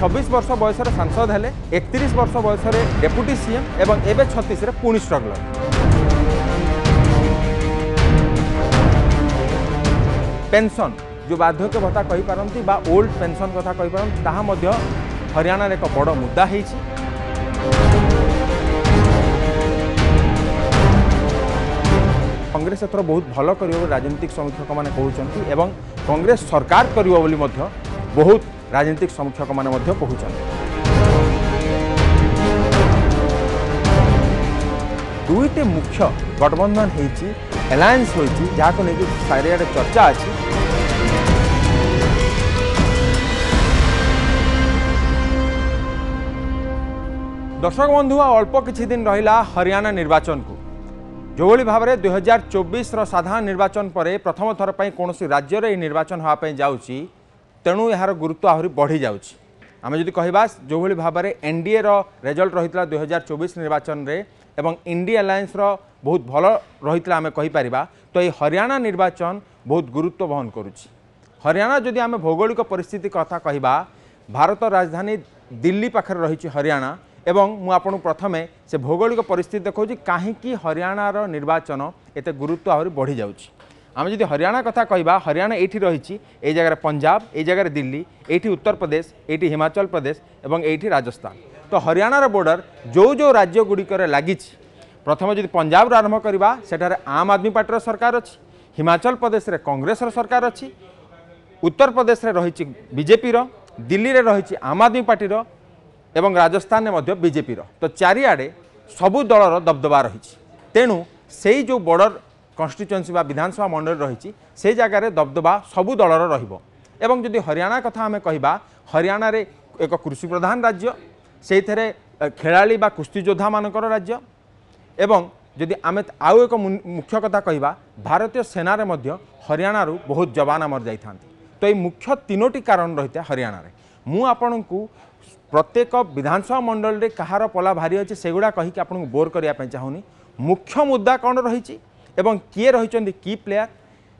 छब्बीस वर्ष बयस सांसद हेले एकतीस वर्ष बयस डेपुटी सीएम एवं एवं छत्तीस पुणी स्ट्रगलर पेंशन जो बार्धक्य भत्ता कहीपारती ओल्ड पेनसन कथा कहीपर हरियाणा एक बड़ मुद्दा हो कंग्रेस एथर बहुत भल कर राजनीतिक समीक्षक मैंने कहते कंग्रेस सरकार करी बहुत রাজনৈতিক সমীক্ষক মানে କହୁଛନ୍ତି দুইটি মুখ্য গঠবন্ধন হয়েছি এলায়েন্স হয়েছি যা ନେଇକି চর্চা আছে দর্শক বন্ধু অল্প কিছু দিন রহিলা হরিয়ানা নির্বাচন কু যেভাবে ভাবে দুই হাজার চব্বিশর সাধারণ নির্বাচন পরে প্রথম থর কোণী রাজ্যের এই নির্বাচন হওয়া যাচ্ছি ତେଣୁ ଏହାର ଗୁରୁତ୍ୱ ଆହୁରି ବଢ଼ିଯାଉଛି ଆମେ ଯଦି କହିବା ଯେଉଁଭଳି ଭାବରେ ଏନ୍ଡିଏର ରେଜଲ୍ଟ ରହିଥିଲା ଦୁଇହଜାର ଚବିଶ ନିର୍ବାଚନରେ ଏବଂ ଇଣ୍ଡି ଆଲାଏନ୍ସର ବହୁତ ଭଲ ରହିଥିଲା ଆମେ କହିପାରିବା ତ ଏହି ହରିୟାଣା ନିର୍ବାଚନ ବହୁତ ଗୁରୁତ୍ୱ ବହନ କରୁଛି ହରିୟାଣା ଯଦି ଆମେ ଭୌଗୋଳିକ ପରିସ୍ଥିତି କଥା କହିବା ଭାରତ ରାଜଧାନୀ ଦିଲ୍ଲୀ ପାଖରେ ରହିଛି ହରିୟାଣା ଏବଂ ମୁଁ ଆପଣଙ୍କୁ ପ୍ରଥମେ ସେ ଭୌଗୋଳିକ ପରିସ୍ଥିତି ଦେଖାଉଛି କାହିଁକି ହରିୟାଣାର ନିର୍ବାଚନ ଏତେ ଗୁରୁତ୍ୱ ଆହୁରି ବଢ଼ିଯାଉଛି আমি যদি হরিয়ানা কথা কহবা হরিয়ানা এইটি রয়েছে এই জায়গার পঞ্জাব এই জায়গার দিল্লি এইটি উত্তরপ্রদেশ এইটি হিমাচল প্রদেশ এবং এইটি রাজস্থান তো হরিয়ানার বর্ডর যে যে রাজ্যগুড়িকরে লাগিছে প্রথমে যদি পঞ্জাব আরম্ভ করা সেটার আম আদমি পার্টির সরকার অছি হিমাচল প্রদেশের কংগ্রেসর সরকার অছি উত্তরপ্রদেশে রয়েছে বিজেপির দিল্লি রয়েছে আম আদমি পার্টির এবং রাজস্থানে মধ্য বিজেপির তো চারিআড়ে সবু দলর দবদবা রয়েছে তেণু সেই যে বর্ডর কনস্টিটুয়েন্সি বা বিধানসভা মণ্ডলী রয়েছে সেই জায়গায় দবদবা সবু দলর রহব এবং যদি হরিয়ানা কথা আমি কহা হরিয়ানার এক কৃষি প্রধান রাজ্য সেইথে খেলাড়ি বা কুস্তি যোদ্ধা মানকর রাজ্য এবং যদি আমি আউ এক মুখ্য কথা কহা ভারতীয় সেনার মধ্য হরিয়ানার বহুত জবান আমার যাই তো এই মুখ্য তিনোটি কারণ রয়েছে হরিয়ানার মু আপনার প্রত্যেক বিধানসভা মণ্ডলীরে কাহার পলা ভারি অছে সেগুড়া কহিকি আপনার বোর করা চাহুনি মুখ্য মুদ্দা কণ রয়েছে ଏବଂ କିଏ ରହିଛନ୍ତି କି ପ୍ଲେୟାର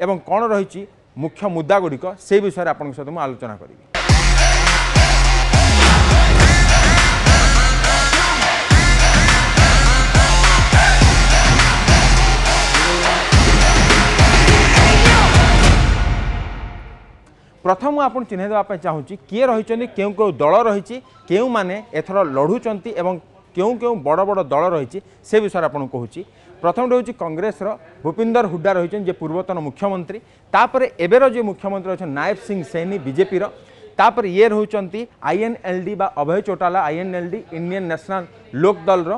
ଏବଂ କ'ଣ ରହିଛି ମୁଖ୍ୟ ମୁଦ୍ଦାଗୁଡ଼ିକ ସେ ବିଷୟରେ ଆପଣଙ୍କ ସହିତ ମୁଁ ଆଲୋଚନା କରିବି ପ୍ରଥମ ଆପଣ ଚିହ୍ନାଇ ଦେବା ପାଇଁ ଚାହୁଁଛି କିଏ ରହିଛନ୍ତି କେଉଁ କେଉଁ ଦଳ ରହିଛି କେଉଁମାନେ ଏଥର ଲଢ଼ୁଛନ୍ତି ଏବଂ କେଉଁ କେଉଁ ବଡ଼ ବଡ଼ ଦଳ ରହିଛି ସେ ବିଷୟରେ ଆପଣଙ୍କୁ କହୁଛି প্রথম রয়েছে কংগ্রেসর ভূপিন্দর হুড্ডা রয়েছেন যে পূর্বতন মুখ্যমন্ত্রী তাপরে এবের যে মুখ্যমন্ত্রী অছেন নায়ব সিং সেনি বিজেপির তাপরে ইয়ে রয়েছেন আইএনএলডি বা Abhay Chautala INLD Indian national Lok দলর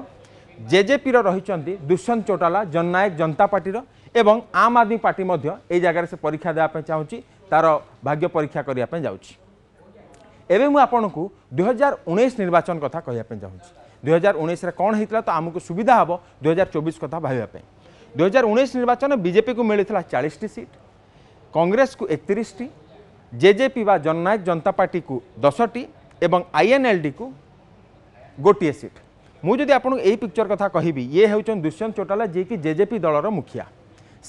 জেজেপির রয়েছেন দুষ্যন্ত চৌটালা জননায়ক জনতা পার্টির এবং আম আদমি পার্টি মধ্য এই জায়গায় সে পরীক্ষা দেওয়া চাহুছি তার ভাগ্য পরীক্ষা করা যাচ্ছি এবে মু আপনার দুই হাজার উনিশ নির্বাচন কথা কে চাহুছি দুই হাজার উনিশে কম হয়েছিল তো আমি সুবিধা হব দুই হাজার চবিশ কথা ভাবা দুই হাজার উনিশ নির্বাচন বিজেপি কু মিলে চাশটি সিট কংগ্রেস কু একত্রিশটি জেজেপি বা জননায়ক জনতা পার্টি কু দশটি এবং আইএনএলডি কু গোটিয়ে সিট ମୁଁ ଯଦି ଆପଣଙ୍କୁ ଏଇ ପିକ୍ଚର କଥା କହିବି ଇଏ ହେଉଛନ୍ତି ଦୁଷ୍ୟନ୍ତ ଚୋଟାଲା ଯିଏକି ଜେଜେପି ଦଳର ମୁଖିଆ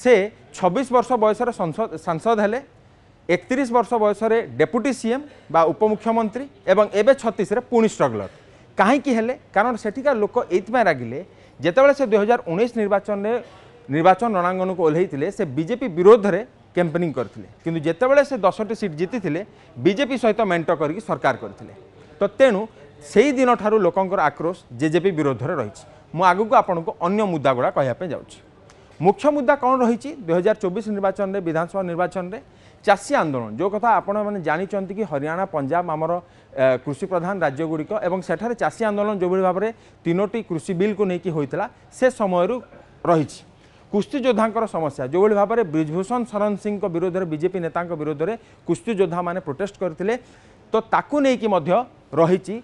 ସେ ଛବିଶ ବର୍ଷ ବୟସରେ ସାଂସଦ ହେଲେ ଏକତିରିଶ ବର୍ଷ ବୟସରେ ଡେପୁଟି ସିଏମ୍ ବା ଉପମୁଖ୍ୟମନ୍ତ୍ରୀ ଏବଂ ଏବେ ଛତିଶରେ ପୁଣି ଷ୍ଟ୍ରଗଲର কাহিকি হলে কারণ সেঠিকার লোক এইপাই রাগিলে যেত সে দুই হাজার উনিশ নির্বাচনের নির্বাচন রণাঙ্গনকে ওহ্লাইলে সে বিজেপি বিরোধে ক্যাম্পেনিং করলে কিন্তু যেতবে সে দশটি সিট জিতিলে বিজেপি সহ মেট করি সরকার করে তো তেমন সেই দিন ঠার লোকর আক্রোশ জেজেপি বিরোধে রয়েছে মু আগুক আপনার অন্য মুদা গুড়া কে যাচ্ছি মুখ্য মুদা কম রয়েছে দুই হাজার চব্বিশ নির্বাচনের বিধানসভা নির্বাচনের ଚାଷୀ ଆନ୍ଦୋଳନ ଯେଉଁ କଥା ଆପଣମାନେ ଜାଣିଛନ୍ତି କି ହରିୟାଣା ପଞ୍ଜାବ ଆମର କୃଷି ପ୍ରଧାନ ରାଜ୍ୟଗୁଡ଼ିକ ଏବଂ ସେଠାରେ ଚାଷୀ ଆନ୍ଦୋଳନ ଯେଉଁଭଳି ଭାବରେ ତିନୋଟି କୃଷି ବିଲ୍କୁ ନେଇକି ହୋଇଥିଲା ସେ ସମୟରୁ ରହିଛି କୁସ୍ତିଯୋଦ୍ଧାଙ୍କର ସମସ୍ୟା ଯେଉଁଭଳି ଭାବରେ ବ୍ରିଜଭୂଷଣ ଶରଣ ସିଂଙ୍କ ବିରୋଧରେ ବିଜେପି ନେତାଙ୍କ ବିରୋଧରେ କୁସ୍ତିଯୋଦ୍ଧାମାନେ ପ୍ରୋଟେଷ୍ଟ କରିଥିଲେ ତ ତାକୁ ନେଇକି ମଧ୍ୟ ରହିଛି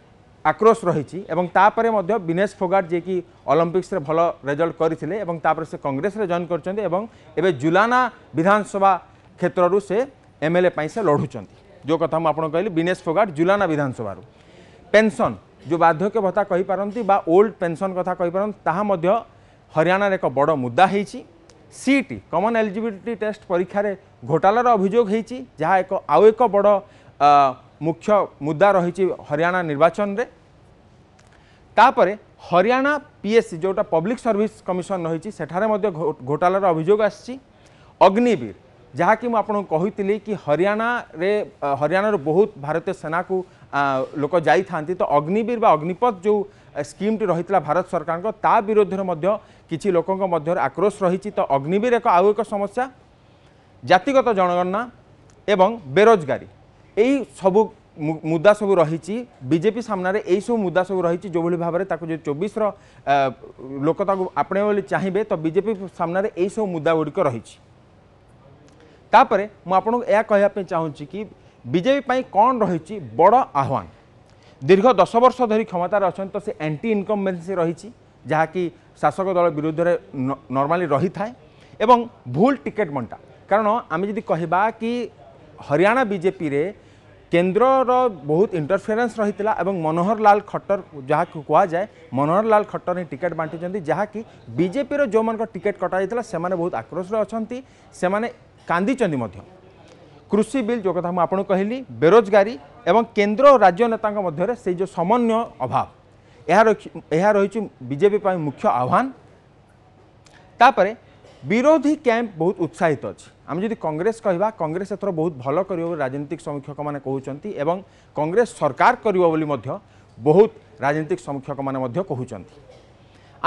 ଆକ୍ରୋଶ ରହିଛି ଏବଂ ତାପରେ ମଧ୍ୟ ବିନେଶ ଫୋଗାଟ ଯିଏକି ଅଲମ୍ପିକ୍ସରେ ଭଲ ରେଜଲ୍ଟ କରିଥିଲେ ଏବଂ ତାପରେ ସେ କଂଗ୍ରେସରେ ଜଏନ୍ କରିଛନ୍ତି ଏବଂ ଏବେ ଜୁଲାନା ବିଧାନସଭା କ୍ଷେତ୍ରରୁ ସେ ଏମ୍ଏଲ୍ଏ ପାଇଁ ସେ ଲଢ଼ୁଛନ୍ତି ଯେଉଁ କଥା ମୁଁ ଆପଣଙ୍କୁ କହିଲି ବିନେଶ ଫୋଗାଟ ଜୁଲାନା ବିଧାନସଭାରୁ ପେନ୍ସନ୍ ଯେଉଁ ବାର୍ଦ୍ଧକ୍ୟ ଭତ୍ତା କହିପାରନ୍ତି ବା ଓଲ୍ଡ ପେନ୍ସନ୍ କଥା କହିପାରନ୍ତି ତାହା ମଧ୍ୟ ହରିୟାଣାରେ ଏକ ବଡ଼ ମୁଦ୍ଦା ହେଇଛି ସିଇଟି କମନ୍ ଏଲିଜିବିଲିଟି ଟେଷ୍ଟ ପରୀକ୍ଷାରେ ଘୋଟାଲାର ଅଭିଯୋଗ ହେଇଛି ଯାହା ଏକ ଆଉ ଏକ ବଡ଼ ମୁଖ୍ୟ ମୁଦ୍ଦା ରହିଛି ହରିୟାଣା ନିର୍ବାଚନରେ ତାପରେ ହରିୟାଣା ପିଏସ୍ସି ଯେଉଁଟା ପବ୍ଲିକ୍ ସର୍ଭିସ୍ କମିଶନ ରହିଛି ସେଠାରେ ମଧ୍ୟ ଘୋଟାଲାର ଅଭିଯୋଗ ଆସିଛି ଅଗ୍ନିବୀର ଯାହାକି ମୁଁ ଆପଣଙ୍କୁ କହିଥିଲି କି ହରିୟାଣାରେ ହରିୟାଣାରୁ ବହୁତ ଭାରତୀୟ ସେନାକୁ ଲୋକ ଯାଇଥାନ୍ତି ତ ଅଗ୍ନିବୀର ବା ଅଗ୍ନିପଥ ଯେଉଁ ସ୍କିମ୍ଟି ରହିଥିଲା ଭାରତ ସରକାରଙ୍କ ତା ବିରୋଧରେ ମଧ୍ୟ କିଛି ଲୋକଙ୍କ ମଧ୍ୟରେ ଆକ୍ରୋଶ ରହିଛି ତ ଅଗ୍ନିବୀର ଏକ ଆଉ ଏକ ସମସ୍ୟା ଜାତିଗତ ଜନଗଣନା ଏବଂ ବେରୋଜଗାରୀ ଏଇ ସବୁ ମୁଦ୍ଦା ସବୁ ରହିଛି ବିଜେପି ସାମ୍ନାରେ ଏଇସବୁ ମୁଦ୍ଦା ସବୁ ରହିଛି ଯେଉଁଭଳି ଭାବରେ ତାକୁ ଯଦି ଚବିଶର ଲୋକ ତାକୁ ଆପଣେଇବେ ବୋଲି ଚାହିଁବେ ତ ବିଜେପି ସାମ୍ନାରେ ଏଇସବୁ ମୁଦ୍ଦା ଗୁଡ଼ିକ ରହିଛି ତାପରେ ମୁଁ ଆପଣଙ୍କୁ ଏହା କହିବା ପାଇଁ ଚାହୁଁଛି କି ବିଜେପି ପାଇଁ କ'ଣ ରହିଛି ବଡ଼ ଆହ୍ୱାନ ଦୀର୍ଘ ଦଶ ବର୍ଷ ଧରି କ୍ଷମତାରେ ଅଛନ୍ତି ତ ସେ ଆଣ୍ଟି ଇନକମ୍ବେନ୍ସି ରହିଛି ଯାହାକି ଶାସକ ଦଳ ବିରୁଦ୍ଧରେ ନର୍ମାଲି ରହିଥାଏ ଏବଂ ଭୁଲ ଟିକେଟ୍ ବଣ୍ଟା କାରଣ ଆମେ ଯଦି କହିବା କି ହରିୟାଣା ବିଜେପିରେ କେନ୍ଦ୍ରର ବହୁତ ଇଣ୍ଟରଫିଆରେନ୍ସ ରହିଥିଲା ଏବଂ ମନୋହର ଲାଲ ଖଟ୍ଟର ଯାହାକୁ କୁହାଯାଏ ମନୋହର ଲାଲ ଖଟ୍ଟର ହିଁ ଟିକେଟ୍ ବାଣ୍ଟିଛନ୍ତି ଯାହାକି ବିଜେପିର ଯେଉଁମାନଙ୍କ ଟିକେଟ୍ କଟାଯାଇଥିଲା ସେମାନେ ବହୁତ ଆକ୍ରୋଶରେ ଅଛନ୍ତି ସେମାନେ କାନ୍ଦିଛନ୍ତି ମଧ୍ୟ କୃଷି ବିଲ୍ ଯେଉଁ କଥା ମୁଁ ଆପଣଙ୍କୁ କହିଲି ବେରୋଜଗାରୀ ଏବଂ କେନ୍ଦ୍ର ଓ ରାଜ୍ୟ ନେତାଙ୍କ ମଧ୍ୟରେ ସେଇ ଯେଉଁ ସମନ୍ୱୟ ଅଭାବ ଏହା ଏହା ରହିଛି ବିଜେପି ପାଇଁ ମୁଖ୍ୟ ଆହ୍ୱାନ ତାପରେ ବିରୋଧୀ କ୍ୟାମ୍ପ ବହୁତ ଉତ୍ସାହିତ ଅଛି ଆମେ ଯଦି କଂଗ୍ରେସ କହିବା କଂଗ୍ରେସ ଏଥର ବହୁତ ଭଲ କରିବ ବୋଲି ରାଜନୈତିକ ସମୀକ୍ଷକମାନେ କହୁଛନ୍ତି ଏବଂ କଂଗ୍ରେସ ସରକାର କରିବ ବୋଲି ମଧ୍ୟ ବହୁତ ରାଜନୈତିକ ସମୀକ୍ଷକମାନେ ମଧ୍ୟ କହୁଛନ୍ତି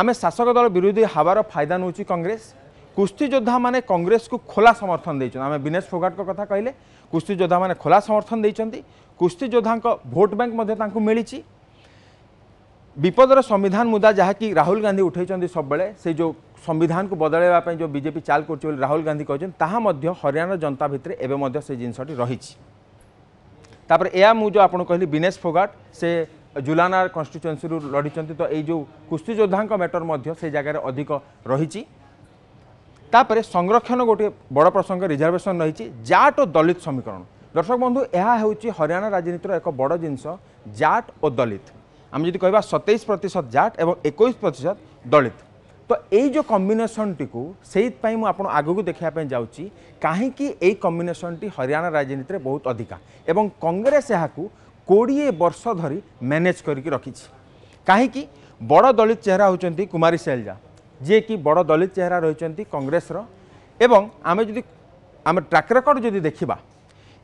ଆମେ ଶାସକ ଦଳ ବିରୋଧୀ ହେବାର ଫାଇଦା ନେଉଛି କଂଗ୍ରେସ কুস্তিযোদ্ধা মানে কংগ্রেস কু খোলা সমর্থন দিয়েছেন আমি বিনেশ ফোগাট কথা কহিলে কুস্তিযোদ্ধা মানে খোলা সমর্থন দিয়েছেন কুস্তিযোদ্ধা ভোট ব্যাঙ্ক মধ্যে তাঁকু মিছি বিপদর সংবিধান মুদা যা কি রাহুল গান্ধী উঠাইছেন সববে সেই যে সংবিধান কু বদলাইবা যে বিজেপি চাল করছে বলে রাহুল গান্ধী কেছেন তাহা মধ্য হরিয়ানার জনতা ভিতরে এবে মধ্য সেই জিনিসটি রয়েছে তাপরে এয়া মু যে আপনার কহিলি বিনেশ ফোগাট সে জুলানার কনস্টিটুয়েন্সি লড়িছেন তো এই যে কুস্তিযোদ্ধা ম্যাটর মধ্য সেই জায়গায় অধিক রয়েছে তাপরে সংরক্ষণ গোটি বড় প্রসঙ্গ রিজর্ভেসন রয়েছে জাট ও দলিত সমীকরণ দর্শক বন্ধু এহা হচ্ছে হরিয়ানা রাজনীতির এক বড় জিনিস জাট ও দলিত আমি যদি কহবা সতেইশ প্রতিশত জাট এবং একুশ প্রতিশত দলিত তো এই যে কম্বিনেসনটি সেইপাই মু আপনার আগুক দেখা যাচ্ছি কী এই কম্বিনেসনটি হরিয়ানা রাজনীতিতে বহুত অধিকা এবং কংগ্রেস এখন কোড়িয়ে বর্ষ ধরি ম্যানেজ করি রাখি কী বড় দলিত চেহারা হচ্ছেন কুমারী সেলজা ଯିଏକି ବଡ଼ ଦଲିତ ଚେହେରା ରହିଛନ୍ତି କଂଗ୍ରେସର ଏବଂ ଆମେ ଯଦି ଆମେ ଟ୍ରାକ୍ ରେକର୍ଡ଼ ଯଦି ଦେଖିବା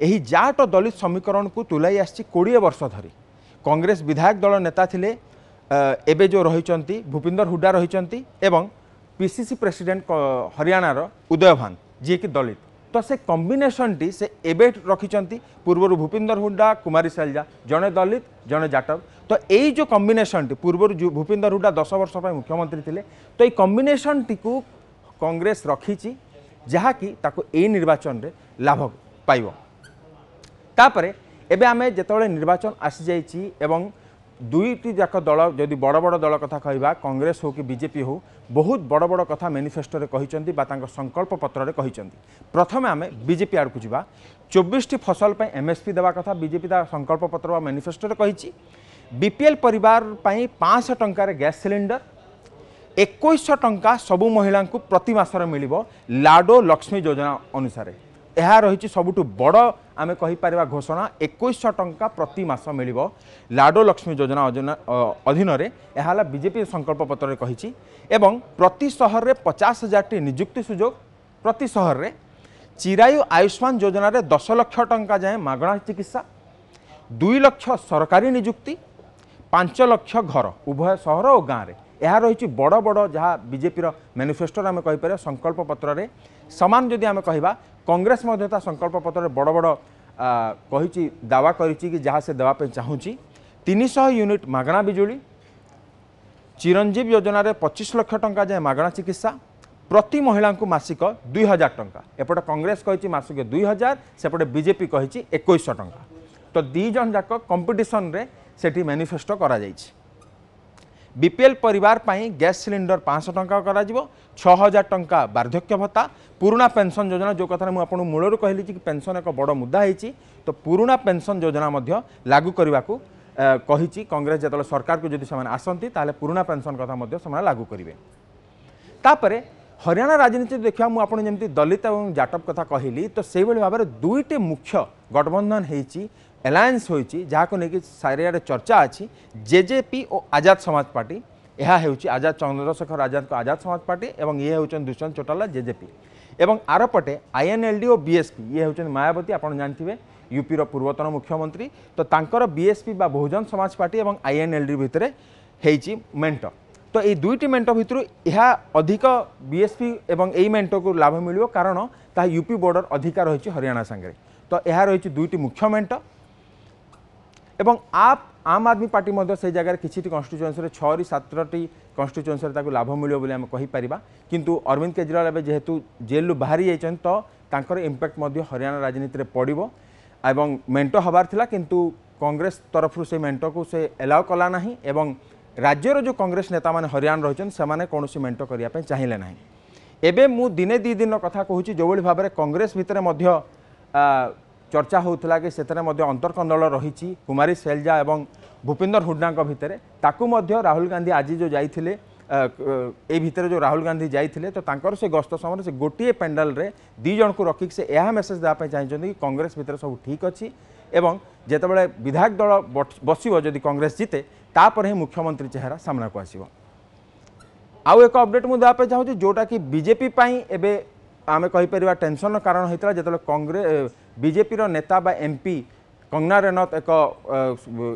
ଏହି ଜାଟ ଦଲିତ ସମୀକରଣକୁ ତୁଲାଇ ଆସିଛି କୋଡ଼ିଏ ବର୍ଷ ଧରି କଂଗ୍ରେସ ବିଧାୟକ ଦଳ ନେତା ଥିଲେ ଏବେ ଯେଉଁ ରହିଛନ୍ତି ଭୂପିନ୍ଦର ହୁଡ଼ା ରହିଛନ୍ତି ଏବଂ ପିସିସି ପ୍ରେସିଡେଣ୍ଟ ହରିୟାଣାର ଉଦୟ ଭାନ୍ ଯିଏକି ଦଲିତ ତ ସେ କମ୍ବିନେସନ୍ଟି ସେ ଏବେ ରଖିଛନ୍ତି ପୂର୍ବରୁ ଭୂପିନ୍ଦର ହୁଡ଼ା କୁମାରୀ ସେଲଜା ଜଣେ ଦଲିତ ଜଣେ ଜାଟବ ତ ଏଇ ଯେଉଁ କମ୍ବିନେସନ୍ଟି ପୂର୍ବରୁ ଯେଉଁ ଭୂପିନ୍ଦର ହୁଡ଼ା ଦଶ ବର୍ଷ ପାଇଁ ମୁଖ୍ୟମନ୍ତ୍ରୀ ଥିଲେ ତ ଏଇ କମ୍ବିନେସନ୍ଟିକୁ କଂଗ୍ରେସ ରଖିଛି ଯାହାକି ତାକୁ ଏଇ ନିର୍ବାଚନରେ ଲାଭ ପାଇବ ତାପରେ ଏବେ ଆମେ ଯେତେବେଳେ ନିର୍ବାଚନ ଆସିଯାଇଛି ଏବଂ দুইটি যাক দল যদি বড় বড় দল কথা কহা কংগ্রেস হো কি বিজেপি হো বহুত বড় বড় কথা ম্যানিফেস্টোরে কিন্তু বা তাঁর সংকল্পপত্রে কিন্তু প্রথমে আমি বিজেপি আড়ক যা চব্বিশটি ফসল এমএসপি দেওয়া কথা বিজেপি তা সংকল্পপত্র বা ম্যানিফেস্টোরে কিন্তু বিপিএল পরিবার পাঁচশ টঙ্কার গ্যাস সিলিন্ডর একুশশ টঙ্কা সবু মহিলা প্রতি মাসর মিলব লাডো লক্ষ্মী যোজনা অনুসারে ଏହା ରହିଛି ସବୁଠୁ ବଡ଼ ଆମେ କହିପାରିବା ଘୋଷଣା ଏକୋଇଶଶହ ଟଙ୍କା ପ୍ରତି ମାସ ମିଳିବ ଲାଡ଼ୋ ଲକ୍ଷ୍ମୀ ଯୋଜନା ଅଧୀନରେ ଏହା ହେଲା ବିଜେପି ପତ୍ରରେ କହିଛି ଏବଂ ପ୍ରତି ସହରରେ ପଚାଶ ହଜାରଟି ନିଯୁକ୍ତି ସୁଯୋଗ ପ୍ରତି ସହରରେ ଚିରାୟୁ ଆୟୁଷ୍ମାନ ଯୋଜନାରେ ଦଶ ଲକ୍ଷ ଟଙ୍କା ଯାଏଁ ମାଗଣା ଚିକିତ୍ସା ଦୁଇ ଲକ୍ଷ ସରକାରୀ ନିଯୁକ୍ତି ପାଞ୍ଚ ଲକ୍ଷ ଘର ଉଭୟ ସହର ଓ ଗାଁରେ ଏହା ରହିଛି ବଡ଼ ବଡ଼ ଯାହା ବିଜେପିର ମ୍ୟାନିଫେଷ୍ଟୋରେ ଆମେ କହିପାରିବା ସଂକଳ୍ପ ପତ୍ରରେ ସମାନ ଯଦି ଆମେ କହିବା কংগ্রেস তা সংকল্প সংকল্পপত্রে বড় বড় কী দাওয়া করেছি কি যা সে দেওয়া চাহুছি তিনশহ ইউনিট মাগণা বিজুড়ি চিরঞ্জীব যোজনার পঁচিশ লক্ষ টঙ্কা যায় মাগণা চিকিৎসা প্রতি মহিলা মাসিক দুই হাজার টঙ্কা এপটে কংগ্রেস কী মাসিক দুই হাজার সেপটে বিজেপি কী একুশ টঙ্কা তো দুইজন যাক কম্পিটিশনরে সেটি ম্যানিফেস্টো করা যাইছে বিপিএল পরিবার পাই গ্যাস সিলিন্ডর পাঁচশহ টঙ্কা করা ছ হাজার টঙ্কা বার্ধক্য ভত্তা পুরোনা পেনশন যোজনা যে কথা মু আপনার মূলর কহিলি যে পেনশন এক বড় মুদা হয়েছি তো পুরোনা পেনশন যোজনা মধ্য লাগু করা কহিছি কংগ্রেস যেত সরকারকে যদি সে আসতে তাহলে পুরোনা পেনশন কথা মধ্য সে লাগু করবে তাপরে হরিয়ানা রাজনীতি দেখা মু আপনার যেমন দলিত এবং জাটপ কথা কহিলি তো সেইভাবে ভাবে দুইটি মুখ্য গঠবন্ধন হয়েছি ଆଲାଏନ୍ସ ହୋଇଛି ଯାହାକୁ ନେଇକି ଚାରିଆଡ଼େ ଚର୍ଚ୍ଚା ଅଛି ଜେଜେପି ଓ ଆଜାଦ ସମାଜ ପାର୍ଟି ଏହା ହେଉଛି ଆଜାଦ ଚନ୍ଦ୍ରଶେଖର ଆଜାଦଙ୍କ ଆଜାଦ ସମାଜ ପାର୍ଟି ଏବଂ ଇଏ ହେଉଛନ୍ତି ଦୁଷ୍ୟନ୍ତ ଚୋଟାଲା ଜେଜେପି ଏବଂ ଆରପଟେ ଆଇଏନ୍ଏଲ୍ଡି ଓ ବିଏସ୍ପି ଇଏ ହେଉଛନ୍ତି ମାୟାବତୀ ଆପଣ ଜାଣିଥିବେ ୟୁପିର ପୂର୍ବତନ ମୁଖ୍ୟମନ୍ତ୍ରୀ ତ ତାଙ୍କର ବିଏସ୍ପି ବା ବହୁଜନ ସମାଜ ପାର୍ଟି ଏବଂ ଆଇଏନ୍ଏଲ୍ଡି ଭିତରେ ହେଇଛି ମେଣ୍ଟ ତ ଏଇ ଦୁଇଟି ମେଣ୍ଟ ଭିତରୁ ଏହା ଅଧିକ ବିଏସ୍ପି ଏବଂ ଏଇ ମେଣ୍ଟକୁ ଲାଭ ମିଳିବ କାରଣ ତାହା ୟୁପି ବୋର୍ଡ଼ର ଅଧିକା ରହିଛି ହରିୟାଣା ସାଙ୍ଗରେ ତ ଏହା ରହିଛି ଦୁଇଟି ମୁଖ୍ୟ ମେଣ୍ଟ এবং আপ আম আদমি পার্টি মধ্যে সেই জায়গায় কিছুটি কনস্টিটুয়েন্সি ছরি সাতটি কনস্টিটুয়েন্সি তাকে লাভ মিলবে বলে আমি কহিপার কিন্তু অরবিন্দ কেজরিওয়াল এবার যেহেতু জেলু বাহারি যাই তো তাঁর ইম্প্যাক্ট মধ্যে হরিয়ানা রাজনীতিতে পড়ব এবং মেন্ট হবার লা কিন্তু কংগ্রেস তরফ সেই মেন্টকু সে এলাও কলা না এবং রাজ্যের যে কংগ্রেস নেতা মানে হরিয়ানা রয়েছেন সে কৌশি মেন্ট করা চাইলে না এবে মু দিনে দুই দিন কথা কুচি যেভাবে ভাবে কংগ্রেস ভিতরে মধ্য চর্চা হচ্ছিল কি সেতরে অন্তর্কন্দল রয়েছে কুমারী সেলজা এবং ভূপিন্দর হুড্ডা ভিতরে তাকে রাহুল গান্ধী আজ যে যাই এই ভিতরে যে রাহুল গান্ধী যাই তো তাঁর সে গস্ত সময় সে গোটিয়ে প্যান্ডেলরে দুই জনক রক্ষিক সে এ মেসেজ দেওয়া চাইছেন কি কংগ্রেস ভিতরে সব ঠিক অছি এবং যেতবে বিধায়ক দল বসব যদি কংগ্রেস জিতে তাপরে হি মুখ্যমন্ত্রী চেহারা সামনাক আসব আউ এক অপডেট মু দেওয়া চাহুছি যেটা কি বিজেপি এবে আমি কইপার টেনশন কারণ হয়েছিল যেত কংগ্রেস बीजेपी नेता बा एमपी कंगना रेनत एक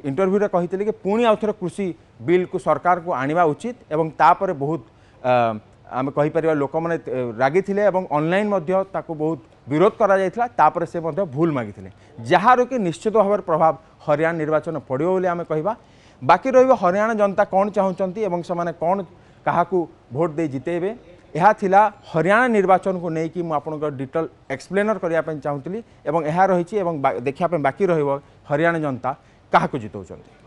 इंटरव्यू रही थे कि पुणी आउ थे कृषि बिल को सरकार को आणवा उचित एवं तापर बहुत आम कहीपर लोक मैंने रागि अनलाइन बहुत विरोध करापर से भूल मागिजे जो कि निश्चित भाव प्रभाव हरियाणा निर्वाचन पड़ो कह बाकी रहा हरियाणा जनता कौन चाहूँ से कौन क्या भोट दे जितेबे ଏହା ଥିଲା ହରିୟାଣା ନିର୍ବାଚନକୁ ନେଇକି ମୁଁ ଆପଣଙ୍କ ଡିଟେଲ୍ ଏକ୍ସପ୍ଲେନର୍ କରିବା ପାଇଁ ଚାହୁଁଥିଲି ଏବଂ ଏହା ରହିଛି ଏବଂ ଦେଖିବା ପାଇଁ ବାକି ରହିବ ହରିୟାଣା ଜନତା କାହାକୁ ଜିତଉଛନ୍ତି